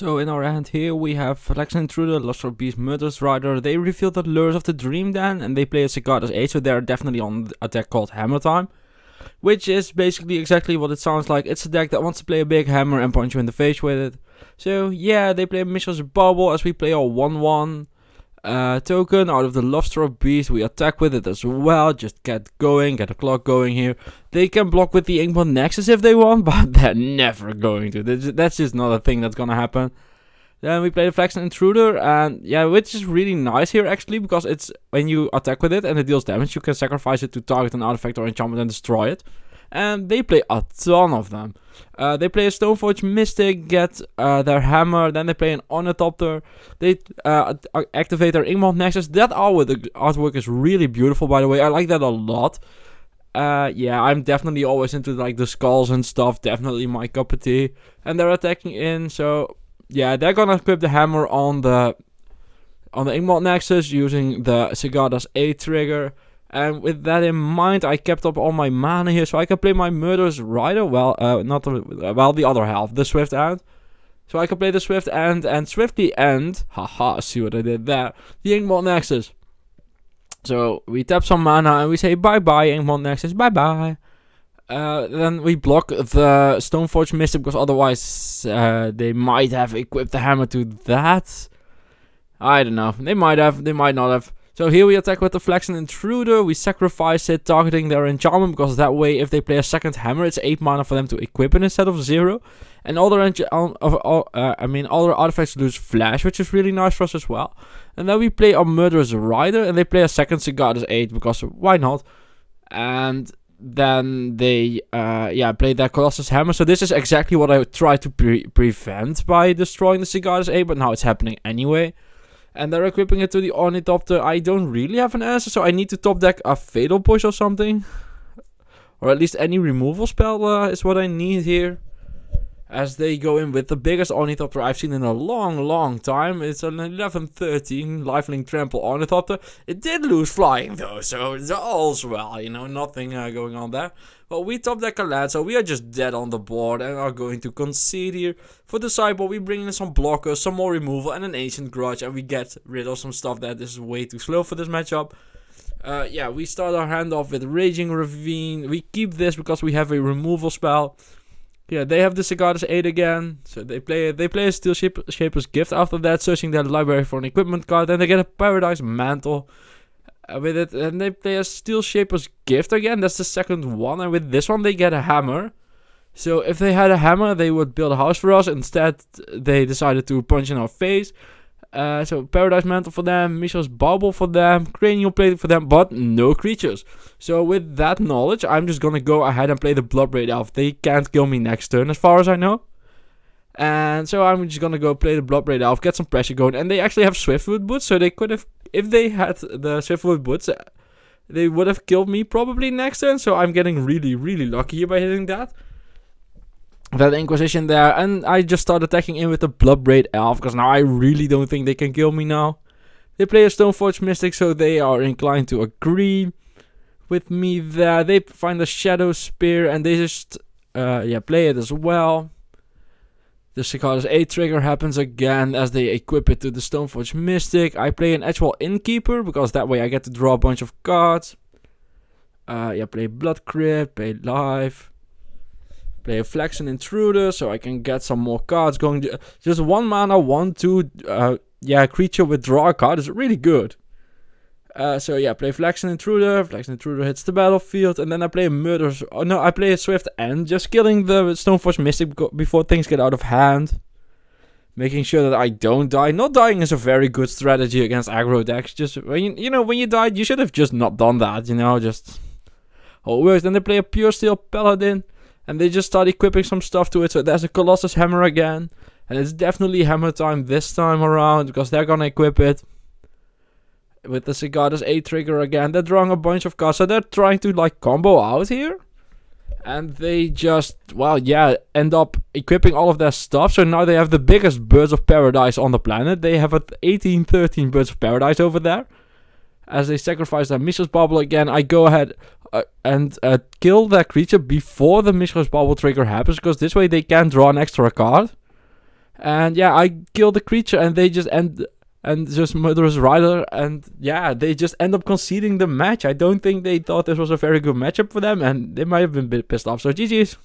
So in our hand here we have Lex Intruder, Lost or Beast, Murderous Rider. They reveal the Lures of the Dream Den and they play as a god Ace. 8, so they're definitely on a deck called Hammer Time. Which is basically exactly what it sounds like. It's a deck that wants to play a big hammer and punch you in the face with it. So yeah, they play Mitchell's Bubble as we play our 1-1. Uh, token out of the Lobster Beast. We attack with it as well. Just get going, get a clock going here. They can block with the Inkbot Nexus if they want, but they're never going to. That's just not a thing that's gonna happen. Then we play the Flaxen Intruder, and yeah, which is really nice here actually, because it's when you attack with it and it deals damage, you can sacrifice it to target an artifact or enchantment and destroy it and they play a ton of them. Uh, they play a Stoneforge Mystic, get uh, their hammer, then they play an Onatopter, they uh, activate their Ingmont Nexus. That artwork, artwork is really beautiful, by the way. I like that a lot. Uh, yeah, I'm definitely always into like the skulls and stuff. Definitely my cup of tea. And they're attacking in, so yeah, they're gonna equip the hammer on the on the Ingmont Nexus using the Sigarda's A trigger. And with that in mind, I kept up all my mana here, so I can play my Murderous Rider, well, uh, not the, well, the other half, the Swift Hand. So I can play the Swift End and Swiftly End, haha, see what I did there, the Inkmod Nexus. So we tap some mana and we say bye-bye Inkmod Nexus, bye-bye. Uh, then we block the Stoneforge Mystic because otherwise uh, they might have equipped the hammer to that. I don't know. They might have. They might not have. So here we attack with the Flex and Intruder. We sacrifice it, targeting their enchantment, because that way if they play a second hammer, it's 8 mana for them to equip it instead of 0. And all their, all, uh, I mean, all their artifacts lose flash, which is really nice for us as well. And then we play our Murderous Rider, and they play a second Cigar 8, because why not? And then they uh, yeah play their Colossus Hammer. So this is exactly what I tried to pre prevent by destroying the Cigar 8, but now it's happening anyway and they're equipping it to the Ornithopter. I don't really have an answer, so I need to top deck a Fatal Push or something. or at least any removal spell uh, is what I need here as they go in with the biggest Ornithopter I've seen in a long, long time. It's an 1113 Lifelink Trample Ornithopter. It did lose flying though, so it's all's well, you know, nothing uh, going on there. But we top deck a land, so we are just dead on the board and are going to concede here. For the sideboard, we bring in some blockers, some more removal, and an Ancient Grudge, and we get rid of some stuff that is way too slow for this matchup. Uh, yeah, we start our hand off with Raging Ravine. We keep this because we have a removal spell yeah, they have the Cigars 8 again. So they play they play a Steel Shaper's Gift after that, searching their library for an equipment card. Then they get a Paradise Mantle uh, with it, and they play a Steel Shaper's Gift again. That's the second one, and with this one they get a hammer. So if they had a hammer, they would build a house for us. Instead, they decided to punch in our face. Uh, eh, so Paradise Mantle for them, Michel's Bubble for them, Cranial Plate for them, but no creatures. So with that knowledge, I'm just gonna go ahead and play the raid Elf. They can't kill me next turn as far as I know. And so I'm just gonna go play the raid Elf, get some pressure going. And they actually have Swiftwood Boots, so they could have, if they had the Swiftwood Boots, they would have killed me probably next turn. So I'm getting really, really lucky by hitting that that Inquisition there, and I just start attacking in with the Bloodbraid Elf, because now I really don't think they can kill me now. They play a Stoneforge Mystic, so they are inclined to agree with me there. They find the Shadow Spear, and they just uh, yeah play it as well. The Cicada's A trigger happens again as they equip it to the Stoneforge Mystic. I play an Edgewall Innkeeper, because that way I get to draw a bunch of cards. Uh, yeah, play Blood Crypt, play Life play a flex and intruder so I can get some more cards going. just one mana, one, two, uh, yeah, creature withdraw card is really good. Uh, so yeah, play flex and intruder. Flex and intruder hits the battlefield, and then I play murders. Oh no, I play a swift and just killing the Stoneforge Mystic before things get out of hand making sure that I don't die. Not dying is a very good strategy against aggro decks. Just when you, you know when you died, you should have just not done that. You know, just oh worse. Then they play a pure steel paladin. And they just start equipping some stuff to it. So there's a Colossus hammer again. And it's definitely hammer time this time around because they're gonna equip it. With the Cigadas A trigger again. They're drawing a bunch of cards. So they're trying to like combo out here. And they just, well, yeah, end up equipping all of their stuff. So now they have the biggest Birds of Paradise on the planet. They have 1813 Birds of Paradise over there. As they sacrifice their Mishra's Bubble again, I go ahead uh, and uh, kill that creature before the Mishra's Bubble trigger happens, because this way they can draw an extra card. And yeah, I kill the creature and they just end and just murderous rider and yeah they just end up conceding the match i don't think they thought this was a very good matchup for them and they might have been a bit pissed off so ggs